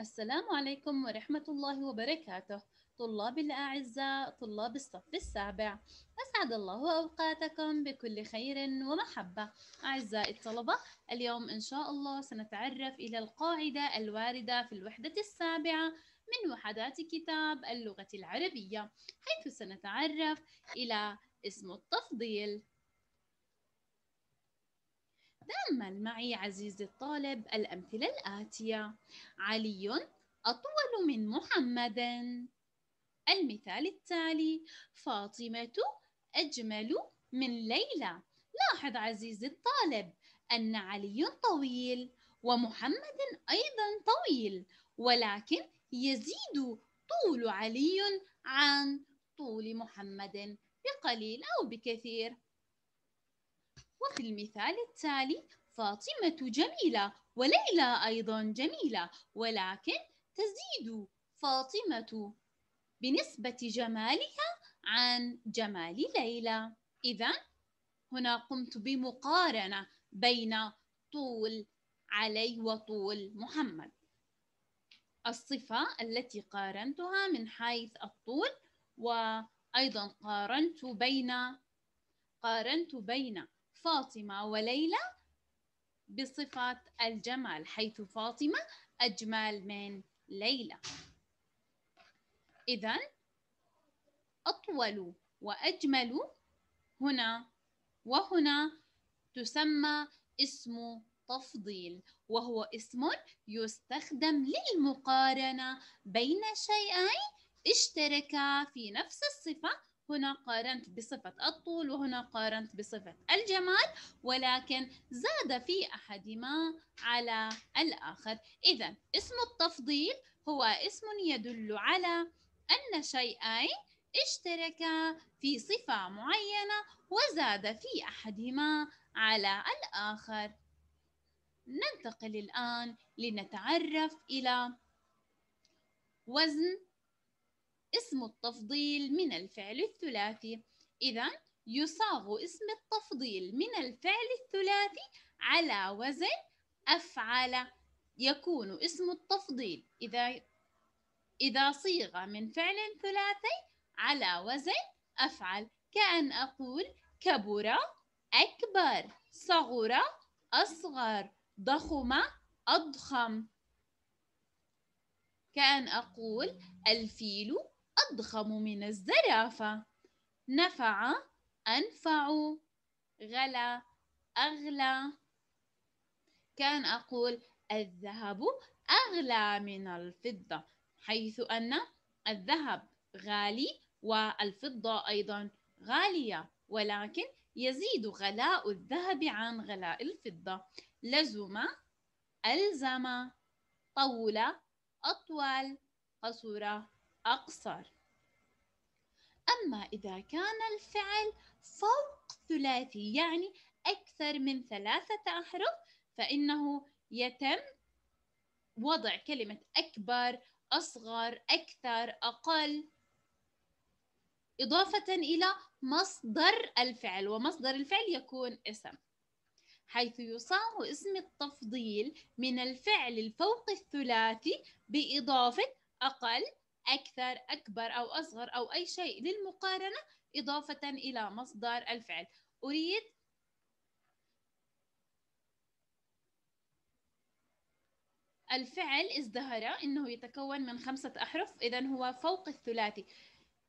السلام عليكم ورحمة الله وبركاته طلاب الأعزاء طلاب الصف السابع أسعد الله أوقاتكم بكل خير ومحبة أعزائي الطلبة اليوم إن شاء الله سنتعرف إلى القاعدة الواردة في الوحدة السابعة من وحدات كتاب اللغة العربية حيث سنتعرف إلى اسم التفضيل تأمل معي عزيزي الطالب الأمثلة الآتية علي أطول من محمد المثال التالي فاطمة أجمل من ليلى لاحظ عزيزي الطالب أن علي طويل ومحمد أيضا طويل ولكن يزيد طول علي عن طول محمد بقليل أو بكثير وفي المثال التالي فاطمة جميلة وليلى أيضا جميلة ولكن تزيد فاطمة بنسبة جمالها عن جمال ليلى إذا هنا قمت بمقارنة بين طول علي وطول محمد الصفة التي قارنتها من حيث الطول وأيضا قارنت بين قارنت بين فاطمة وليلى بصفة الجمال حيث فاطمة أجمل من ليلى إذا أطول وأجمل هنا وهنا تسمى اسم تفضيل وهو اسم يستخدم للمقارنة بين شيئين اشتركا في نفس الصفة هنا قارنت بصفة الطول وهنا قارنت بصفة الجمال ولكن زاد في أحدهما على الآخر إذا اسم التفضيل هو اسم يدل على أن شيئين اشتركا في صفة معينة وزاد في أحدهما على الآخر ننتقل الآن لنتعرف إلى وزن اسم التفضيل من الفعل الثلاثي إذا يصاغ اسم التفضيل من الفعل الثلاثي على وزن أفعل يكون اسم التفضيل إذا إذا صيغ من فعل ثلاثي على وزن أفعل كأن أقول كبر أكبر صغر أصغر ضخم أضخم كأن أقول الفيل أضخم من الزرافة نفع أنفع غلا أغلى كان أقول الذهب أغلى من الفضة حيث أن الذهب غالي والفضة أيضا غالية ولكن يزيد غلاء الذهب عن غلاء الفضة لزم ألزم طول أطول قصورة أقصر أما إذا كان الفعل فوق ثلاثي يعني أكثر من ثلاثة أحرف فإنه يتم وضع كلمة أكبر أصغر أكثر أقل إضافة إلى مصدر الفعل ومصدر الفعل يكون اسم حيث يصاغ اسم التفضيل من الفعل الفوق الثلاثي بإضافة أقل أكثر أكبر أو أصغر أو أي شيء للمقارنة إضافة إلى مصدر الفعل أريد الفعل ازدهر إنه يتكون من خمسة أحرف إذا هو فوق الثلاثي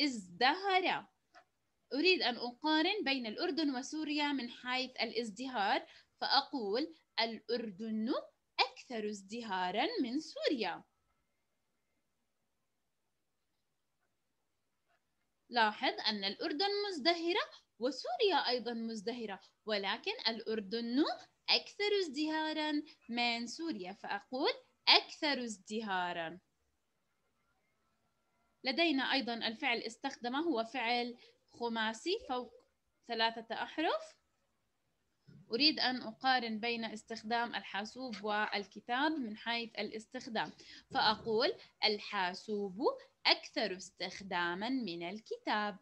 ازدهر أريد أن أقارن بين الأردن وسوريا من حيث الازدهار فأقول الأردن أكثر ازدهارا من سوريا لاحظ أن الأردن مزدهرة وسوريا أيضا مزدهرة ولكن الأردن أكثر ازدهارا من سوريا فأقول أكثر ازدهارا لدينا أيضا الفعل استخدمه هو فعل خماسي فوق ثلاثة أحرف أريد أن أقارن بين استخدام الحاسوب والكتاب من حيث الاستخدام فأقول الحاسوب أكثر استخدامًا من الكتاب،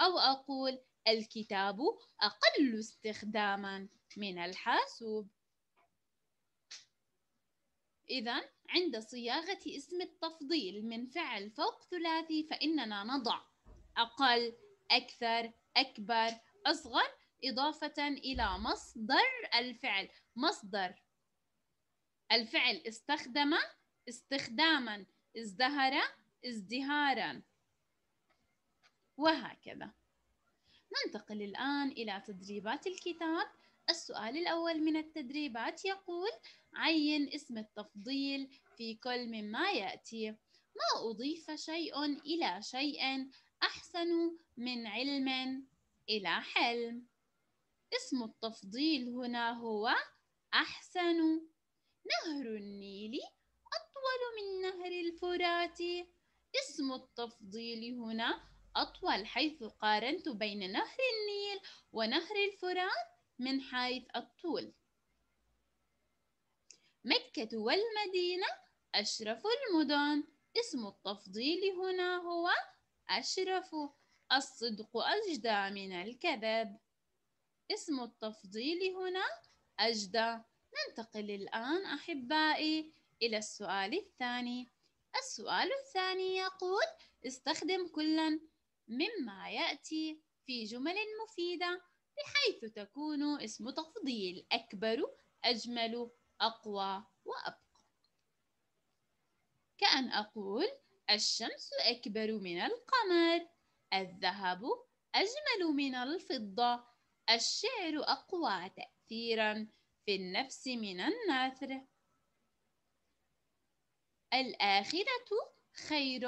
أو أقول الكتاب أقل استخدامًا من الحاسوب. إذا عند صياغة اسم التفضيل من فعل فوق ثلاثي فإننا نضع أقل، أكثر، أكبر، أصغر إضافة إلى مصدر الفعل، مصدر الفعل استخدم استخداما ازدهر ازدهارا وهكذا ننتقل الآن إلى تدريبات الكتاب السؤال الأول من التدريبات يقول عين اسم التفضيل في كل مما يأتي ما أضيف شيء إلى شيء أحسن من علم إلى حلم اسم التفضيل هنا هو أحسن نهر النيل أطول من نهر الفرات اسم التفضيل هنا أطول حيث قارنت بين نهر النيل ونهر الفرات من حيث الطول مكة والمدينة أشرف المدن اسم التفضيل هنا هو أشرف الصدق أجدى من الكذب اسم التفضيل هنا أجدى ننتقل الآن أحبائي إلى السؤال الثاني السؤال الثاني يقول استخدم كلا مما يأتي في جمل مفيدة بحيث تكون اسم تفضيل أكبر أجمل أقوى وأبقى كأن أقول الشمس أكبر من القمر الذهب أجمل من الفضة الشعر أقوى تأثيرا في النفس من النثر الآخرة خير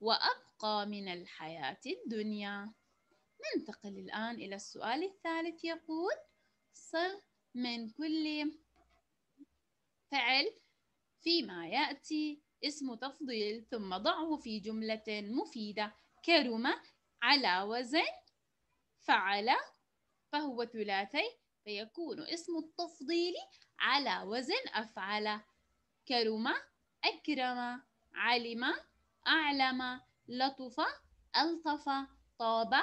وأبقى من الحياة الدنيا ننتقل الآن إلى السؤال الثالث يقول صغ من كل فعل فيما يأتي اسم تفضيل ثم ضعه في جملة مفيدة كرم على وزن فعل فهو ثلاثي فيكون اسم التفضيل على وزن أفعل كرم أكرم علم أعلم لطف ألطف طاب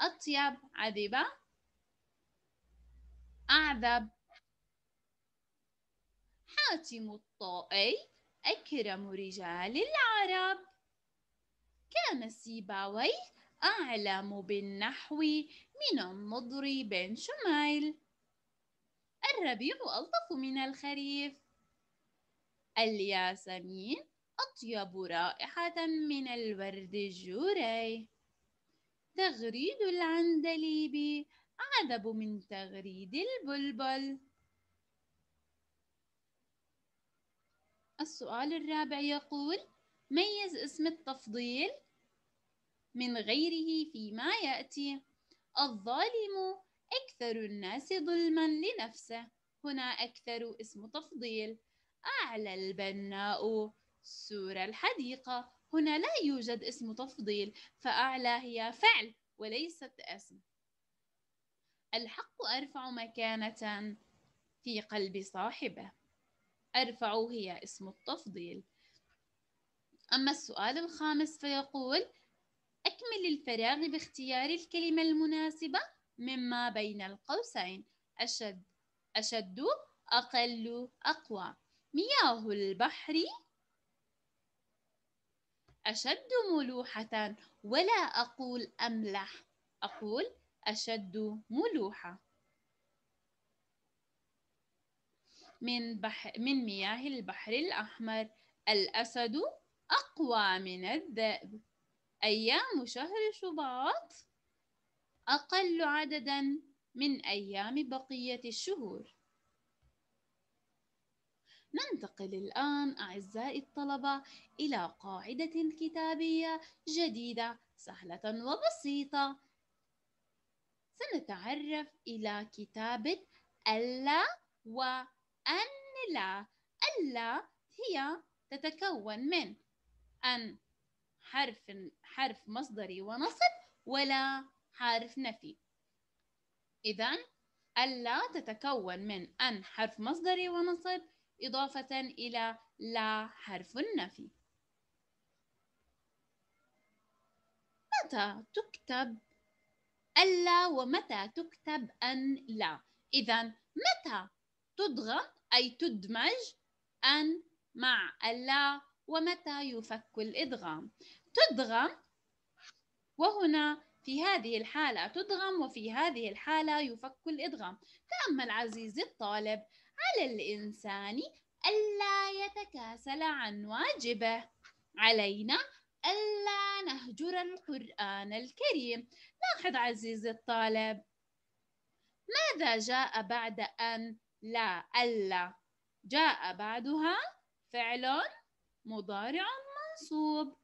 أطيب عذب أعذب حاتم الطائي أكرم رجال العرب كان سيباوي أعلم بالنحو من النضر بن شمايل الربيع ألطف من الخريف الياسمين أطيب رائحة من الورد الجوري تغريد العندليب أعذب من تغريد البلبل السؤال الرابع يقول ميز اسم التفضيل من غيره فيما يأتي الظالم أكثر الناس ظلما لنفسه هنا أكثر اسم تفضيل أعلى البناء سور الحديقة هنا لا يوجد اسم تفضيل فأعلى هي فعل وليست اسم الحق أرفع مكانة في قلب صاحبه أرفع هي اسم التفضيل أما السؤال الخامس فيقول أكمل الفراغ باختيار الكلمة المناسبة مما بين القوسين أشد أشد أقل أقوى مياه البحر أشد ملوحة ولا أقول أملح أقول أشد ملوحة من, بح... من مياه البحر الأحمر الأسد أقوى من الذئب أيام شهر شباط أقل عددا من أيام بقية الشهور ننتقل الآن أعزائي الطلبة إلى قاعدة كتابية جديدة سهلة وبسيطة سنتعرف إلى كتابة ألا وأن لا ألا هي تتكون من أن حرف حرف مصدري ونصب ولا حرف نفي إذن ألا تتكون من أن حرف مصدري ونصب إضافة إلى لا حرف النفي متى تكتب ألا ومتى تكتب أن لا إذا متى تدغم أي تدمج أن مع ألا ومتى يفك الإدغام تدغم وهنا في هذه الحالة تدغم وفي هذه الحالة يفك الإدغام تأمل عزيزي الطالب على الإنسان ألا يتكاسل عن واجبه علينا ألا نهجر القرآن الكريم لاحظ عزيزي الطالب ماذا جاء بعد أن لا ألا جاء بعدها فعل مضارع منصوب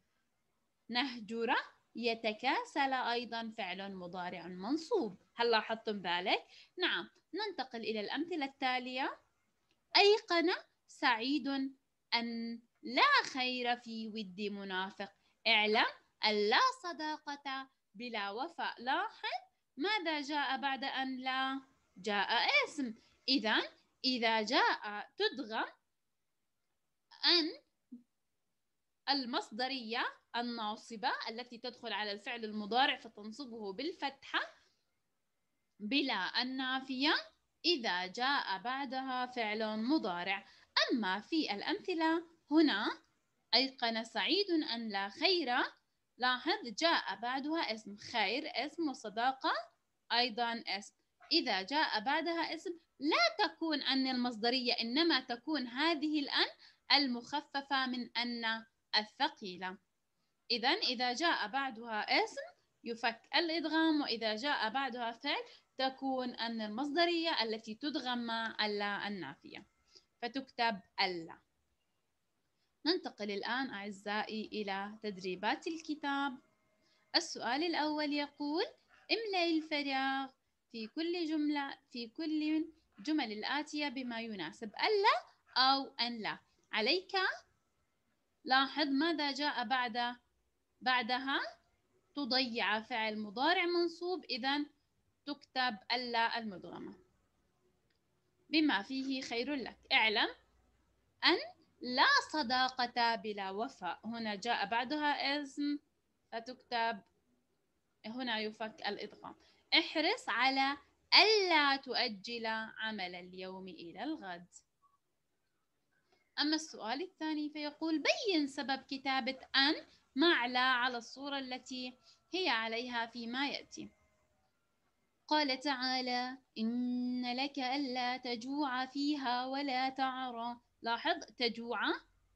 نهجر يتكاسل أيضا فعل مضارع منصوب هل لاحظتم ذلك؟ نعم ننتقل إلى الأمثلة التالية أيقن سعيد أن لا خير في ود منافق اعلم أن لا صداقة بلا وفاء لاحظ ماذا جاء بعد أن لا جاء اسم إذا إذا جاء تدغم أن المصدرية الناصبة التي تدخل على الفعل المضارع فتنصبه بالفتحة بلا النافية إذا جاء بعدها فعل مضارع أما في الأمثلة هنا أيقن سعيد أن لا خير لاحظ جاء بعدها اسم خير اسم وصداقة أيضا اسم إذا جاء بعدها اسم لا تكون أن المصدرية إنما تكون هذه الأن المخففة من أن الثقيلة إذا إذا جاء بعدها اسم يفك الإدغام وإذا جاء بعدها فعل تكون أن المصدرية التي تدغم مع ألا النافية فتكتب ألا ننتقل الآن أعزائي إلى تدريبات الكتاب السؤال الأول يقول املأ الفراغ في كل جملة في كل جمل الآتية بما يناسب ألا أو أن لا عليك لاحظ ماذا جاء بعد بعدها تضيع فعل مضارع منصوب إذا تكتب اللا المدغمة بما فيه خير لك اعلم أن لا صداقة بلا وفاء هنا جاء بعدها اسم فتكتب هنا يفك الإدغام احرص على ألا تؤجل عمل اليوم إلى الغد أما السؤال الثاني فيقول بين سبب كتابة أن مع لا على الصورة التي هي عليها فيما يأتي قال تعالى إن لك ألا تجوع فيها ولا تعرى لاحظ تجوع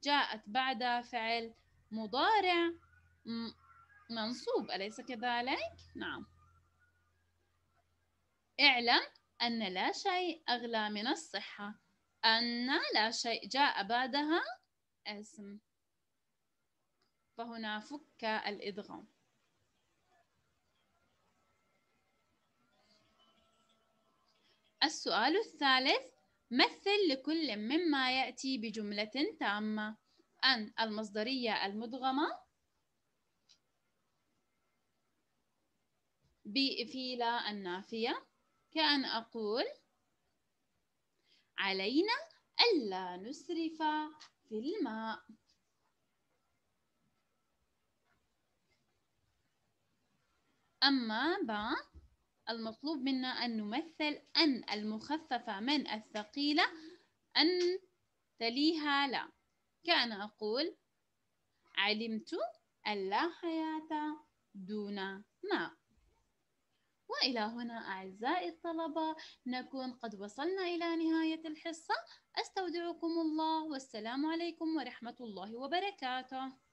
جاءت بعد فعل مضارع منصوب أليس كذلك؟ نعم اعلم أن لا شيء أغلى من الصحة أن لا شيء جاء بعدها اسم فهنا فك الإدغام السؤال الثالث مثل لكل مما يأتي بجملة تامة أن المصدرية المدغمة بفيلا النافية كأن أقول علينا ألا نسرف في الماء أما با المطلوب منا أن نمثل أن المخففة من الثقيلة أن تليها لا كأن أقول علمت أن لا حياة دون ما وإلى هنا أعزائي الطلبة نكون قد وصلنا إلى نهاية الحصة أستودعكم الله والسلام عليكم ورحمة الله وبركاته